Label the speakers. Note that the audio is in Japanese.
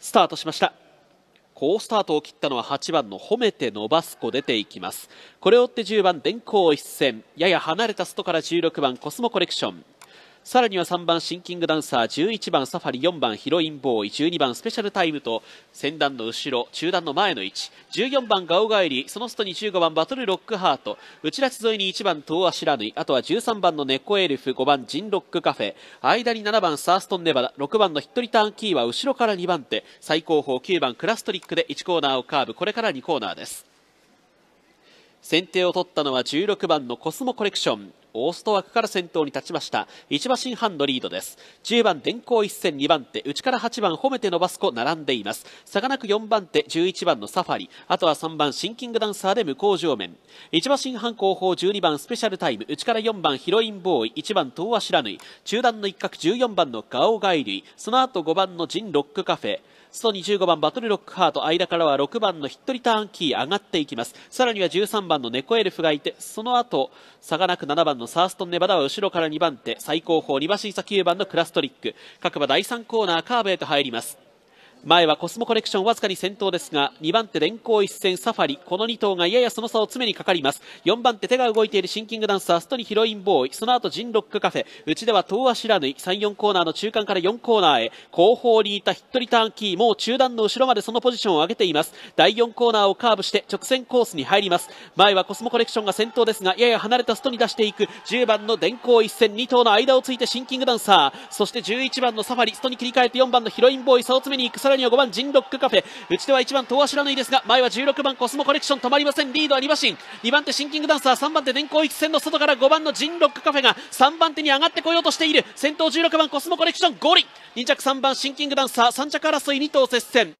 Speaker 1: スタートしました好スタートを切ったのは8番の褒めて伸ばす子出ていきますこれを追って10番電光一閃やや離れた外から16番コスモコレクションさらには3番シンキングダンサー11番サファリ4番ヒロインボーイ12番スペシャルタイムと先段の後ろ中段の前の位置14番ガオガエリその外に15番バトルロックハート内立沿いに1番トウアシラヌイあとは13番のネコエルフ5番ジンロックカフェ間に7番サーストンネバダ6番のヒットリターンキーは後ろから2番手最高峰9番クラストリックで1コーナーをカーブこれから2コーナーです先手を取ったのは16番のコスモコレクションオースト枠から先頭に立ちました1馬身半のリードです10番電光一戦2番手内から8番褒めて伸ばす子並んでいます差がなく4番手11番のサファリあとは3番シンキングダンサーで向こう上面1馬身半後方12番スペシャルタイム内から4番ヒロインボーイ1番東亜知らぬい中段の一角14番のガオガイ類その後5番のジンロックカフェ外に15番バトルロックハート間からは6番のヒットリターンキー上がっていきますさらには13番のネコエルフがいてその後差がなく7番のサーストン・ネバダは後ろから2番手最後方2馬身差9番のクラストリック各馬第3コーナーカーブへと入ります前はコスモコレクションわずかに先頭ですが2番手連行一戦サファリこの2頭がややその差を詰めにかかります4番手手が動いているシンキングダンサーストにヒロインボーイその後ジンロックカフェうちでは遠足らぬい34コーナーの中間から4コーナーへ後方にいたヒットリターンキーもう中段の後ろまでそのポジションを上げています第4コーナーをカーブして直線コースに入ります前はコスモコレクションが先頭ですがやや離れたストに出していく10番の電光一戦2頭の間をついてシンキングダンサーそして11番のサファリストに切り替えて4番のヒロインボーイ差を詰めに行くさらには5番ジンロックカフェ内では1番足らぬいですが前は16番コスモコレクション止まりませんリードはま馬ん。2番手シンキングダンサー3番手電光一線の外から5番のジンロックカフェが3番手に上がってこようとしている先頭16番コスモコレクション5里2着3番シンキングダンサー3着争い2頭接戦